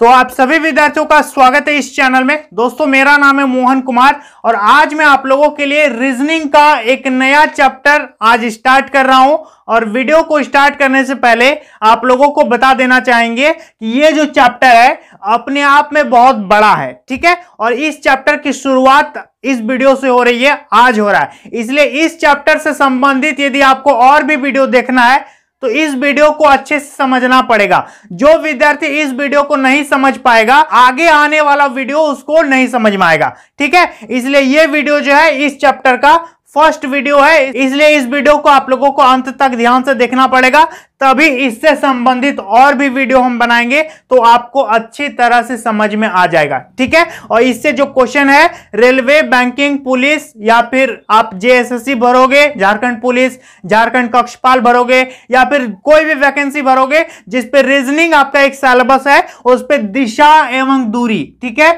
तो आप सभी विद्यार्थियों का स्वागत है इस चैनल में दोस्तों मेरा नाम है मोहन कुमार और आज मैं आप लोगों के लिए रीजनिंग का एक नया चैप्टर आज स्टार्ट कर रहा हूं और वीडियो को स्टार्ट करने से पहले आप लोगों को बता देना चाहेंगे कि ये जो चैप्टर है अपने आप में बहुत बड़ा है ठीक है और इस चैप्टर की शुरुआत इस वीडियो से हो रही है आज हो रहा है इसलिए इस चैप्टर से संबंधित यदि आपको और भी वीडियो देखना है तो इस वीडियो को अच्छे से समझना पड़ेगा जो विद्यार्थी इस वीडियो को नहीं समझ पाएगा आगे आने वाला वीडियो उसको नहीं समझ में आएगा ठीक है इसलिए ये वीडियो जो है इस चैप्टर का फर्स्ट वीडियो है इसलिए इस वीडियो को आप लोगों को अंत तक ध्यान से देखना पड़ेगा तभी इससे संबंधित और भी वीडियो हम बनाएंगे तो आपको अच्छी तरह से समझ में आ जाएगा ठीक है और इससे जो क्वेश्चन है रेलवे बैंकिंग पुलिस या फिर आप जेएसएससी भरोगे झारखंड पुलिस झारखंड कक्षपाल भरोगे या फिर कोई भी वैकेंसी भरोगे जिसपे रीजनिंग आपका एक सिलेबस है उस पर दिशा एवं दूरी ठीक है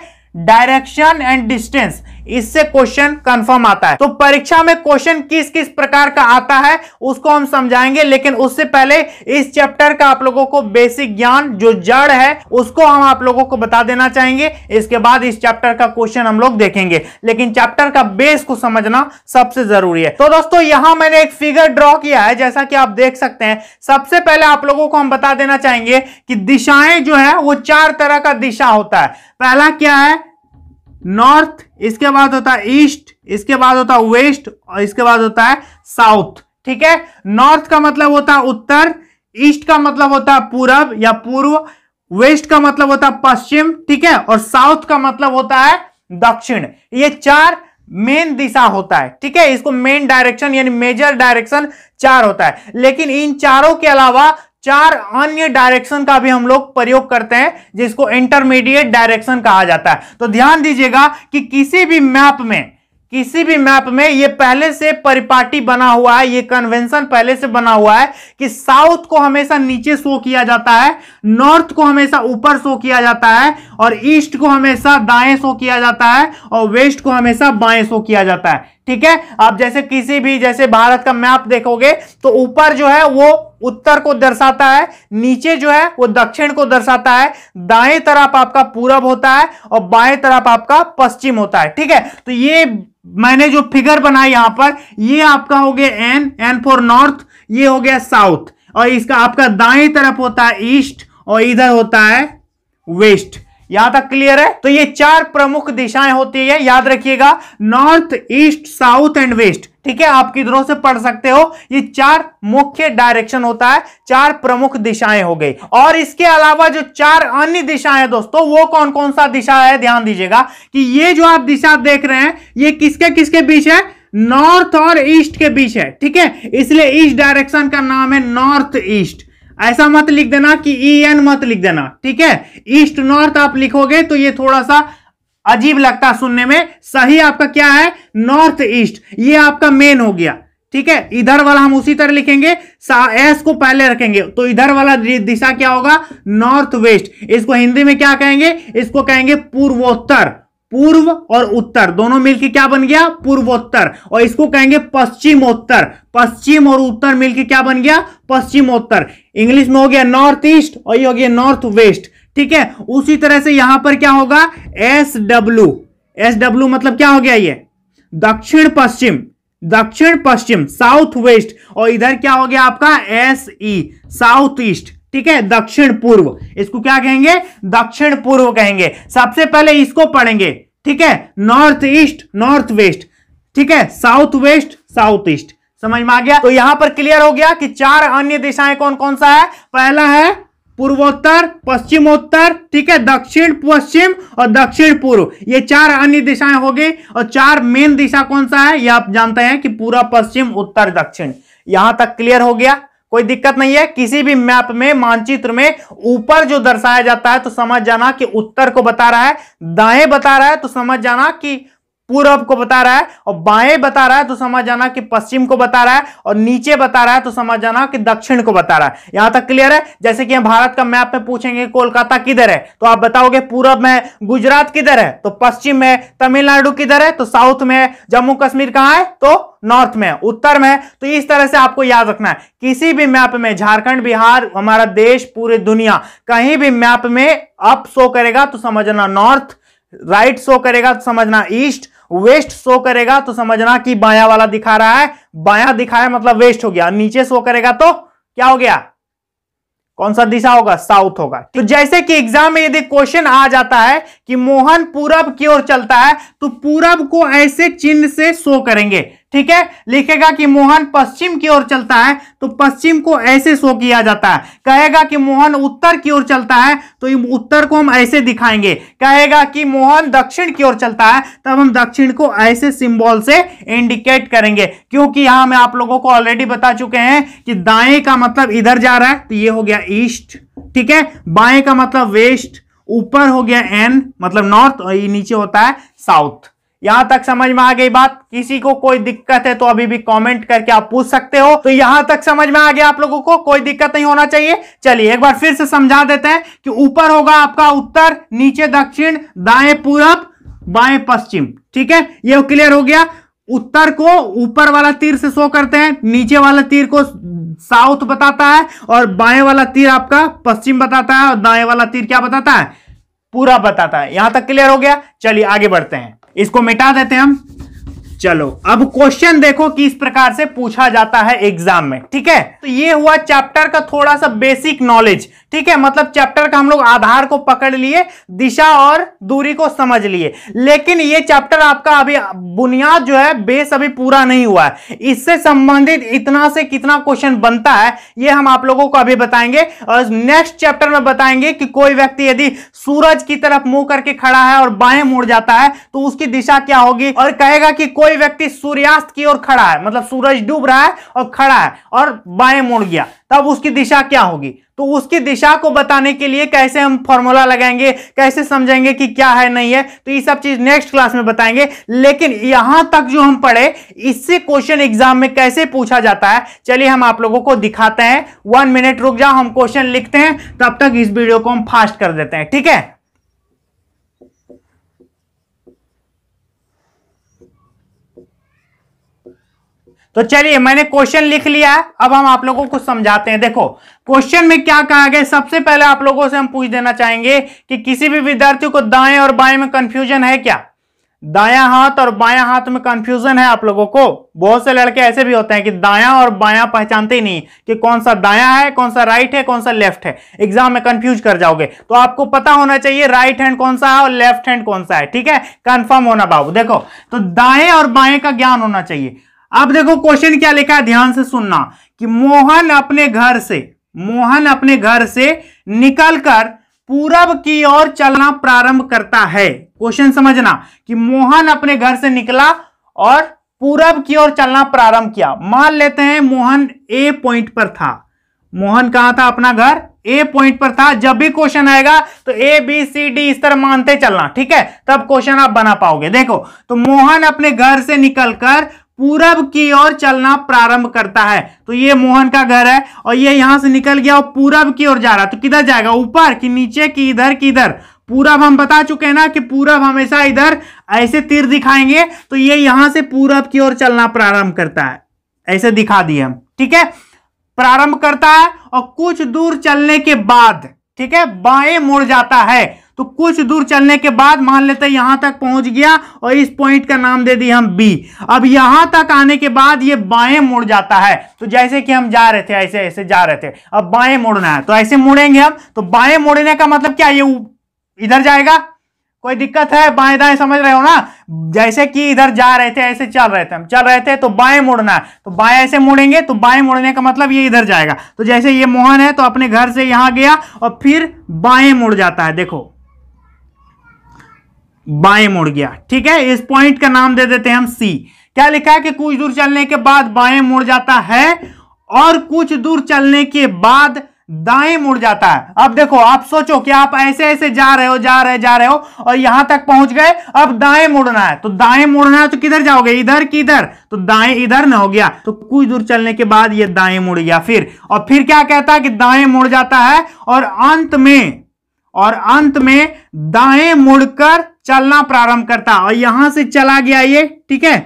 डायरेक्शन एंड डिस्टेंस इससे क्वेश्चन कंफर्म आता है तो परीक्षा में क्वेश्चन किस किस प्रकार का आता है उसको हम समझाएंगे लेकिन उससे पहले इस चैप्टर का आप लोगों को बेसिक ज्ञान जो जड़ है उसको हम आप लोगों को बता देना चाहेंगे इसके बाद इस चैप्टर का क्वेश्चन हम लोग देखेंगे लेकिन चैप्टर का बेस को समझना सबसे जरूरी है तो दोस्तों यहां मैंने एक फिगर ड्रॉ किया है जैसा कि आप देख सकते हैं सबसे पहले आप लोगों को हम बता देना चाहेंगे कि दिशाएं जो है वो चार तरह का दिशा होता है पहला क्या है नॉर्थ इसके बाद होता है ईस्ट इसके बाद होता है वेस्ट और इसके बाद होता है साउथ ठीक है नॉर्थ का मतलब होता है उत्तर ईस्ट का मतलब होता है पूरब या पूर्व वेस्ट का मतलब होता है पश्चिम ठीक है और साउथ का मतलब होता है दक्षिण ये चार मेन दिशा होता है ठीक है इसको मेन डायरेक्शन यानी मेजर डायरेक्शन चार होता है लेकिन इन चारों के अलावा चार अन्य डायरेक्शन का भी हम लोग प्रयोग करते हैं जिसको इंटरमीडिएट डायरेक्शन कहा जाता है तो ध्यान दीजिएगा कि किसी भी मैप में किसी भी मैप में ये पहले से परिपाटी बना हुआ है ये कन्वेंशन पहले से बना हुआ है कि साउथ को हमेशा नीचे शो किया जाता है नॉर्थ को हमेशा ऊपर शो किया जाता है और ईस्ट को हमेशा दाएं शो किया जाता है और वेस्ट को हमेशा बाएं शो किया जाता है ठीक है आप जैसे किसी भी जैसे भारत का मैप देखोगे तो ऊपर जो है वो उत्तर को दर्शाता है नीचे जो है वो दक्षिण को दर्शाता है दाएं तरफ आपका पूरब होता है और बाएं तरफ आपका पश्चिम होता है ठीक है तो ये मैंने जो फिगर बनाई यहां पर ये आपका हो गया एन एन फॉर नॉर्थ ये हो गया साउथ और इसका आपका दाएं तरफ होता है ईस्ट और इधर होता है वेस्ट यहां तक क्लियर है तो ये चार प्रमुख दिशाएं होती है याद रखिएगा north east south and west ठीक है आप किधरों से पढ़ सकते हो ये चार मुख्य डायरेक्शन होता है चार प्रमुख दिशाएं हो गई और इसके अलावा जो चार अन्य दिशाएं दोस्तों वो कौन कौन सा दिशा है ध्यान दीजिएगा कि ये जो आप दिशा देख रहे हैं ये किसके किसके बीच है नॉर्थ और ईस्ट के बीच है ठीक है इसलिए ईस्ट डायरेक्शन का नाम है नॉर्थ ईस्ट ऐसा मत लिख देना कि ई e एन मत लिख देना ठीक है ईस्ट नॉर्थ आप लिखोगे तो ये थोड़ा सा अजीब लगता सुनने में सही आपका क्या है नॉर्थ ईस्ट ये आपका मेन हो गया ठीक है इधर वाला हम उसी तरह लिखेंगे एस को पहले रखेंगे तो इधर वाला दिशा क्या होगा नॉर्थ वेस्ट इसको हिंदी में क्या कहेंगे इसको कहेंगे पूर्वोत्तर पूर्व और उत्तर दोनों मिलके क्या बन गया पूर्वोत्तर और इसको कहेंगे पश्चिमोत्तर पश्चिम और उत्तर मिलके क्या बन गया पश्चिमोत्तर इंग्लिश में हो गया नॉर्थ ईस्ट और ये हो गया नॉर्थ वेस्ट ठीक है उसी तरह से यहां पर क्या होगा एस डब्ल्यू एस डब्ल्यू मतलब क्या हो गया ये दक्षिण पश्चिम दक्षिण पश्चिम साउथ वेस्ट और इधर क्या हो गया आपका एस ई साउथ ईस्ट ठीक है दक्षिण पूर्व इसको क्या कहेंगे दक्षिण पूर्व कहेंगे सबसे पहले इसको पढ़ेंगे ठीक है नॉर्थ ईस्ट नॉर्थ वेस्ट ठीक है साउथ वेस्ट साउथ ईस्ट समझ में आ गया तो यहां पर क्लियर हो गया कि चार अन्य दिशाएं कौन कौन सा है पहला है पूर्वोत्तर पश्चिमोत्तर ठीक है दक्षिण पश्चिम और दक्षिण पूर्व ये चार अन्य दिशाएं होगी और चार मेन दिशा कौन सा है यह आप जानते हैं कि पूरा पश्चिम उत्तर दक्षिण यहां तक क्लियर हो गया कोई दिक्कत नहीं है किसी भी मैप में मानचित्र में ऊपर जो दर्शाया जाता है तो समझ जाना कि उत्तर को बता रहा है दाएं बता रहा है तो समझ जाना कि पूर्व को बता रहा है और बाएं बता रहा है तो समझ जाना कि पश्चिम को बता रहा है और नीचे बता रहा है तो समझ जाना कि दक्षिण को बता रहा है यहां तक क्लियर है जैसे कि हम भारत का मैप में पूछेंगे कोलकाता किधर है तो आप बताओगे पूर्व में गुजरात किधर है तो पश्चिम में तमिलनाडु किधर है तो साउथ में जम्मू कश्मीर कहां है तो नॉर्थ में उत्तर में तो इस तरह से आपको याद रखना है किसी भी मैप में झारखंड बिहार हमारा देश पूरी दुनिया कहीं भी मैप में अप शो करेगा तो समझना नॉर्थ राइट शो करेगा तो समझना ईस्ट वेस्ट शो करेगा तो समझना कि बाया वाला दिखा रहा है बाया दिखाया मतलब वेस्ट हो गया नीचे शो करेगा तो क्या हो गया कौन सा दिशा होगा साउथ होगा तो जैसे कि एग्जाम में यदि क्वेश्चन आ जाता है कि मोहन पूरब की ओर चलता है तो पूरब को ऐसे चिन्ह से शो करेंगे ठीक है लिखेगा कि मोहन पश्चिम की ओर चलता है तो पश्चिम को ऐसे शो किया जाता है कहेगा कि मोहन उत्तर की ओर चलता है तो उत्तर को हम ऐसे दिखाएंगे कहेगा कि मोहन दक्षिण की ओर चलता है तब हम दक्षिण को ऐसे सिंबल से इंडिकेट करेंगे क्योंकि यहां मैं आप लोगों को ऑलरेडी बता चुके हैं कि दाएं का मतलब इधर जा रहा है तो ये हो गया ईस्ट ठीक है बाएं का मतलब वेस्ट ऊपर हो गया एन मतलब नॉर्थ और ये नीचे होता है साउथ यहां तक समझ में आ गई बात किसी को कोई दिक्कत है तो अभी भी कमेंट करके आप पूछ सकते हो तो यहां तक समझ में आ गया आप लोगों को कोई दिक्कत नहीं होना चाहिए चलिए एक बार फिर से समझा देते हैं कि ऊपर होगा आपका उत्तर नीचे दक्षिण दाएं पूरब बाएं पश्चिम ठीक है ये क्लियर हो गया उत्तर को ऊपर वाला तीर से शो करते हैं नीचे वाला तीर को साउथ बताता है और बाएं वाला तीर आपका पश्चिम बताता है और दाएं वाला तीर क्या बताता है पूरा बताता है यहां तक क्लियर हो गया चलिए आगे बढ़ते हैं इसको मिटा देते हैं हम चलो अब क्वेश्चन देखो कि इस प्रकार से पूछा जाता है एग्जाम में ठीक है तो ये हुआ चैप्टर का थोड़ा सा बेसिक नॉलेज ठीक है मतलब चैप्टर का हम लोग आधार को पकड़ लिए दिशा और दूरी को समझ लिए लेकिन ये चैप्टर आपका अभी बुनियाद जो है बेस अभी पूरा नहीं हुआ है इससे संबंधित इतना से कितना क्वेश्चन बनता है ये हम आप लोगों को अभी बताएंगे और नेक्स्ट चैप्टर में बताएंगे कि कोई व्यक्ति यदि सूरज की तरफ मुंह करके खड़ा है और बाएं मुड़ जाता है तो उसकी दिशा क्या होगी और कहेगा कि कोई कोई व्यक्ति सूर्यास्त की ओर खड़ा है मतलब सूरज डूब रहा है और खड़ा है और बाएं मुड़ गया तब उसकी दिशा क्या होगी तो उसकी दिशा को बताने के लिए कैसे हम फॉर्मूला लगाएंगे कैसे समझेंगे कि क्या है नहीं है तो ये सब चीज नेक्स्ट क्लास में बताएंगे लेकिन यहां तक जो हम पढ़े इससे क्वेश्चन एग्जाम में कैसे पूछा जाता है चलिए हम आप लोगों को दिखाते हैं वन मिनट रुक जाओ हम क्वेश्चन लिखते हैं तब तक इस वीडियो को हम फास्ट कर देते हैं ठीक है तो चलिए मैंने क्वेश्चन लिख लिया है अब हम आप लोगों को समझाते हैं देखो क्वेश्चन में क्या कहा गया सबसे पहले आप लोगों से हम पूछ देना चाहेंगे कि किसी भी विद्यार्थी को दाएं और बाएं में कंफ्यूजन है क्या दाया हाथ और बाया हाथ में कंफ्यूजन है आप लोगों को बहुत से लड़के ऐसे भी होते हैं कि दाया और बाया पहचानते ही नहीं कि कौन सा दाया है कौन सा राइट है कौन सा लेफ्ट है एग्जाम में कंफ्यूज कर जाओगे तो आपको पता होना चाहिए राइट हैंड कौन सा है और लेफ्ट हैंड कौन सा है ठीक है कंफर्म होना बाबू देखो तो दाएं और बाएं का ज्ञान होना चाहिए अब देखो क्वेश्चन क्या लिखा है ध्यान से सुनना कि मोहन अपने घर से मोहन अपने घर से निकलकर पूरब की ओर चलना प्रारंभ करता है क्वेश्चन समझना कि मोहन अपने घर से निकला और पूरब की ओर चलना प्रारंभ किया मान लेते हैं मोहन ए पॉइंट पर था मोहन कहां था अपना घर ए पॉइंट पर था जब भी क्वेश्चन आएगा तो ए बी सी डी इस तरह मानते चलना ठीक है तब क्वेश्चन आप बना पाओगे देखो तो मोहन अपने घर से निकलकर पूरब की ओर चलना प्रारंभ करता है तो ये मोहन का घर है और ये यहां से निकल गया और पूरब की ओर जा रहा है तो किधर जाएगा ऊपर कि नीचे कि इधर कि इधर पूरब हम बता चुके हैं ना कि पूरब हमेशा इधर ऐसे तीर दिखाएंगे तो ये यहां से पूरब की ओर चलना प्रारंभ करता है ऐसे दिखा दिए हम ठीक है प्रारंभ करता है और कुछ दूर चलने के बाद ठीक है बाएं मुड़ जाता है तो कुछ दूर चलने के बाद मान लेते हैं यहां तक पहुंच गया और इस पॉइंट का नाम दे दिया हम बी अब यहां तक आने के बाद ये बाएं मुड़ जाता है तो जैसे कि हम जा रहे थे ऐसे ऐसे जा रहे थे अब बाएं मुड़ना है तो ऐसे मुड़ेंगे हम तो बाएं मुड़ने का मतलब क्या ये इधर जाएगा कोई दिक्कत है बाएं दाएं समझ रहे हो ना जैसे कि इधर जा रहे थे ऐसे चल रहे थे हम चल रहे थे तो बाएं मुड़ना है तो बाएं ऐसे मुड़ेंगे तो बाएं मुड़ने का मतलब ये इधर जाएगा तो जैसे ये मोहन है तो अपने घर से यहां गया और फिर बाएं मुड़ जाता है देखो बाएं मुड़ गया ठीक है इस पॉइंट का नाम दे देते हैं हम सी क्या लिखा है कि कुछ दूर चलने के बाद बाएं मुड़ जाता है और कुछ दूर चलने के बाद दाएं मुड़ जाता है अब देखो आप सोचो कि आप ऐसे ऐसे जा रहे हो जा रहे जा रहे हो और यहां तक पहुंच गए अब दाएं मुड़ना है तो दाएं मुड़ना है तो किधर जाओगे इधर किधर तो दाएं इधर ना हो गया तो कुछ दूर चलने के बाद ये दाएं मुड़ गया फिर और फिर क्या कहता है कि दाएं मुड़ जाता है और अंत में और अंत में दाएं मुड़कर चलना प्रारंभ करता और यहां से चला गया ये ठीक है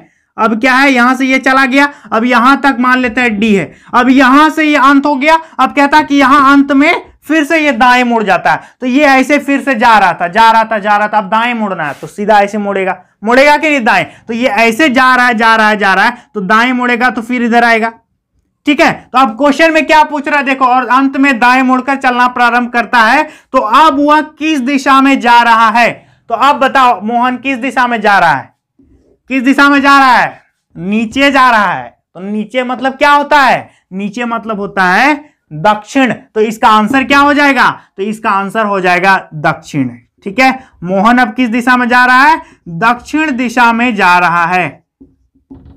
अब क्या है यहां से ये चला गया अब यहां तक मान लेते हैं डी है अब यहां से ये अंत हो गया अब कहता कि यहां अंत में फिर से ये दाएं मुड़ जाता है तो ये ऐसे फिर से जा रहा था जा रहा था जा रहा था अब दाएं मुड़ना है तो सीधा ऐसे मुड़ेगा मुड़ेगा कि नहीं दाएं तो ये ऐसे जा रहा है जा रहा है जा रहा है तो दाएं मुड़ेगा तो फिर इधर आएगा ठीक है तो अब क्वेश्चन में क्या पूछ रहा है देखो और अंत में दाएं मुड़कर चलना प्रारंभ करता है तो अब वह किस दिशा में जा रहा है तो अब बताओ मोहन किस दिशा में जा रहा है किस दिशा में जा रहा है नीचे जा रहा है तो नीचे मतलब क्या होता है नीचे मतलब होता है दक्षिण तो इसका आंसर क्या हो जाएगा तो इसका आंसर हो जाएगा दक्षिण ठीक है मोहन अब किस दिशा में जा रहा है दक्षिण दिशा में जा रहा है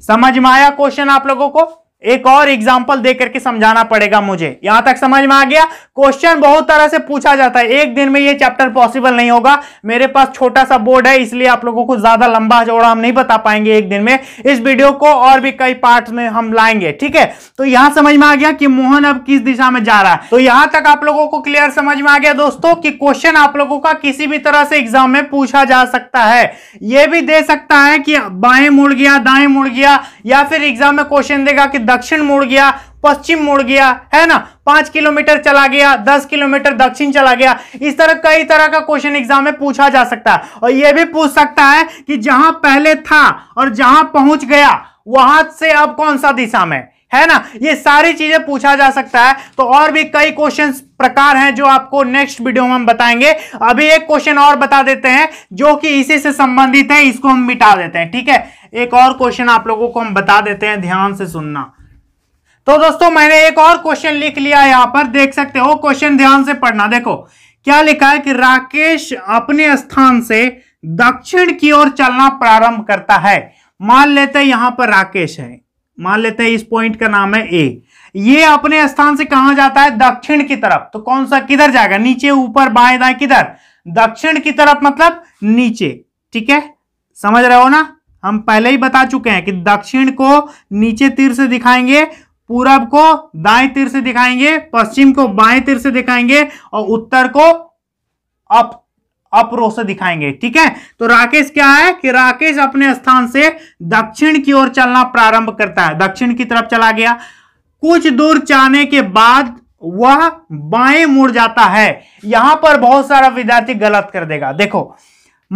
समझ में आया क्वेश्चन आप लोगों को एक और एग्जाम्पल दे करके समझाना पड़ेगा मुझे यहां तक समझ में आ गया क्वेश्चन बहुत तरह से पूछा जाता है एक दिन में ये चैप्टर पॉसिबल नहीं होगा मेरे पास छोटा सा बोर्ड है इसलिए आप लोगों को ज्यादा लंबा जोड़ा हम नहीं बता पाएंगे एक दिन में इस वीडियो को और भी कई पार्ट में हम लाएंगे ठीक है तो यहां समझ में आ गया कि मोहन अब किस दिशा में जा रहा है तो यहां तक आप लोगों को क्लियर समझ में आ गया दोस्तों की क्वेश्चन आप लोगों का किसी भी तरह से एग्जाम में पूछा जा सकता है यह भी दे सकता है कि बाएं मुड़ गया दाएं मुड़ गया या फिर एग्जाम में क्वेश्चन देगा कि दक्षिण मुड़ गया पश्चिम मुड़ गया है ना पांच किलोमीटर चला गया दस किलोमीटर दक्षिण चला गया इस तरह कई तरह का क्वेश्चन एग्जाम में पूछा जा सकता है और यह भी पूछ सकता है कि जहां पहले था और जहां पहुंच गया वहां से अब कौन सा दिशा में है ना ये सारी चीजें पूछा जा सकता है तो और भी कई क्वेश्चन प्रकार हैं जो आपको नेक्स्ट वीडियो में हम बताएंगे अभी एक क्वेश्चन और बता देते हैं जो कि इसी से संबंधित है इसको हम मिटा देते हैं ठीक है एक और क्वेश्चन आप लोगों को हम बता देते हैं ध्यान से सुनना तो दोस्तों मैंने एक और क्वेश्चन लिख लिया यहाँ पर देख सकते हो क्वेश्चन ध्यान से पढ़ना देखो क्या लिखा है कि राकेश अपने स्थान से दक्षिण की ओर चलना प्रारंभ करता है मान लेते हैं यहां पर राकेश है मान लेते हैं इस पॉइंट का नाम है ए ये अपने स्थान से कहा जाता है दक्षिण की तरफ तो कौन सा किधर जाएगा नीचे ऊपर बाएं दाएं किधर दक्षिण की तरफ मतलब नीचे ठीक है समझ रहे हो ना हम पहले ही बता चुके हैं कि दक्षिण को नीचे तीर से दिखाएंगे पूरब को दाएं तीर से दिखाएंगे पश्चिम को बाएं तीर से दिखाएंगे और उत्तर को अप अपरो से दिखाएंगे ठीक है तो राकेश क्या है कि राकेश अपने स्थान से दक्षिण की ओर चलना प्रारंभ करता है दक्षिण की तरफ चला गया कुछ दूर जाने के बाद वह बाएं मुड़ जाता है यहां पर बहुत सारा विद्यार्थी गलत कर देगा देखो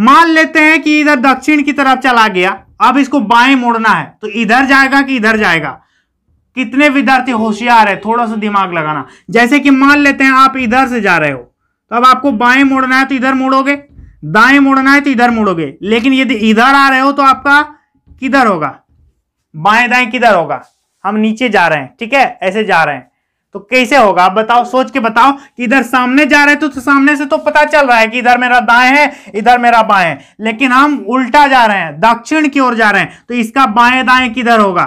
मान लेते हैं कि इधर दक्षिण की तरफ चला गया अब इसको बाएं मुड़ना है तो इधर जाएगा कि इधर जाएगा कितने विद्यार्थी होशियार है थोड़ा सा दिमाग लगाना जैसे कि मान लेते हैं आप इधर से जा रहे हो तो अब आपको बाएं मुड़ना है तो इधर मुड़ोगे दाएं मुड़ना है तो इधर मुड़ोगे लेकिन यदि इधर आ रहे हो तो आपका किधर होगा बाएं दाएं किधर होगा हम नीचे जा रहे हैं ठीक है ऐसे जा रहे हैं तो कैसे होगा आप बताओ सोच के बताओ कि इधर सामने जा रहे तो, तो सामने से तो पता चल रहा है कि इधर मेरा दाएं है इधर मेरा बाएं है लेकिन हम उल्टा जा रहे हैं दक्षिण की ओर जा रहे हैं तो इसका बाएं दाएं किधर होगा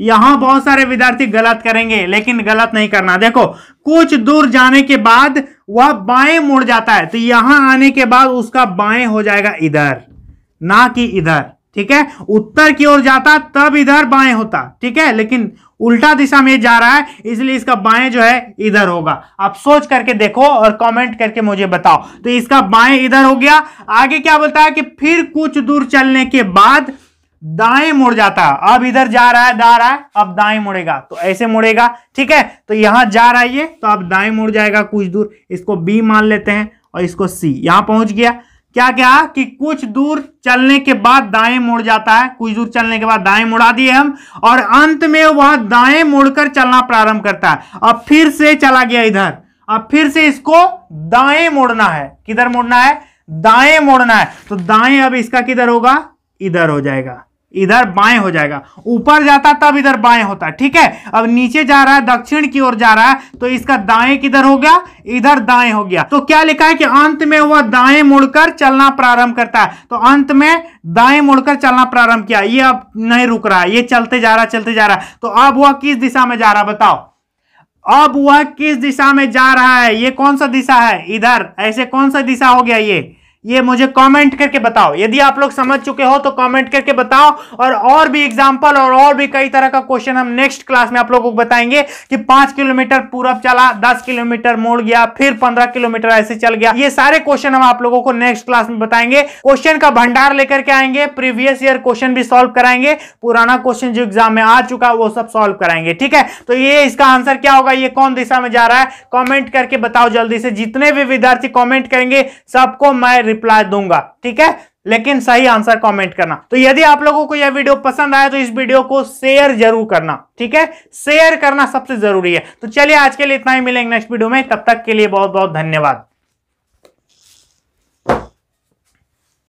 यहां बहुत सारे विद्यार्थी गलत करेंगे लेकिन गलत नहीं करना देखो कुछ दूर जाने के बाद वह बाएं मुड़ जाता है तो यहां आने के बाद उसका बाएं हो जाएगा इधर ना कि इधर ठीक है उत्तर की ओर जाता तब इधर बाएं होता ठीक है लेकिन उल्टा दिशा में जा रहा है इसलिए इसका बाएं जो है इधर होगा आप सोच करके देखो और कमेंट करके मुझे बताओ तो इसका बाएं इधर हो गया आगे क्या बोलता है कि फिर कुछ दूर चलने के बाद दाएं मुड़ जाता है अब इधर जा रहा है दा रहा है अब दाएं मुड़ेगा तो ऐसे मुड़ेगा ठीक है तो यहां जा रहा है ये तो अब दाएं मुड़ जाएगा कुछ दूर इसको बी मान लेते हैं और इसको सी यहां पहुंच गया क्या क्या कि कुछ दूर चलने के बाद दाएं मुड़ जाता है कुछ दूर चलने के बाद दाएं मुड़ा दिए हम और अंत में वह दाएं मुड़कर चलना प्रारंभ करता है अब फिर से चला गया इधर अब फिर से इसको दाएं मुड़ना है किधर मुड़ना है दाएं मोड़ना है तो दाएं अब इसका किधर होगा इधर हो जाएगा इधर बाएं हो जाएगा ऊपर जाता तब इधर बाएं होता है ठीक है अब नीचे जा रहा है दक्षिण की ओर जा रहा है तो इसका दाएं किधर हो गया इधर दाएं हो गया तो क्या लिखा है कि अंत में वह दाएं मुड़कर चलना प्रारंभ करता है तो अंत में दाएं मुड़कर चलना प्रारंभ किया ये अब नहीं रुक रहा है ये चलते जा रहा चलते जा रहा है तो अब वह किस दिशा में जा रहा बताओ अब वह किस दिशा में जा रहा है ये कौन सा दिशा है इधर ऐसे कौन सा दिशा हो गया ये ये मुझे कमेंट करके बताओ यदि आप लोग समझ चुके हो तो कमेंट करके बताओ और और भी एग्जांपल और और भी कई तरह का क्वेश्चन हम नेक्स्ट क्लास में आप लोगों को बताएंगे कि पांच किलोमीटर पूरब चला दस किलोमीटर मोड़ गया फिर पंद्रह किलोमीटर ऐसे चल गया ये सारे क्वेश्चन हम आप लोगों को नेक्स्ट क्लास में बताएंगे क्वेश्चन का भंडार लेकर के आएंगे प्रीवियस ईयर क्वेश्चन भी सोल्व कराएंगे पुराना क्वेश्चन जो एग्जाम में आ चुका वो सब सोल्व कराएंगे ठीक है तो ये इसका आंसर क्या होगा ये कौन दिशा में जा रहा है कॉमेंट करके बताओ जल्दी से जितने भी विद्यार्थी कॉमेंट करेंगे सबको मैं रिप्लाई दूंगा ठीक है लेकिन सही आंसर कमेंट करना तो यदि आप लोगों को यह वीडियो पसंद आया तो इस वीडियो को शेयर जरूर करना ठीक है शेयर करना सबसे जरूरी है तो चलिए आज के लिए इतना ही मिलेंगे नेक्स्ट वीडियो में तब तक के लिए बहुत बहुत धन्यवाद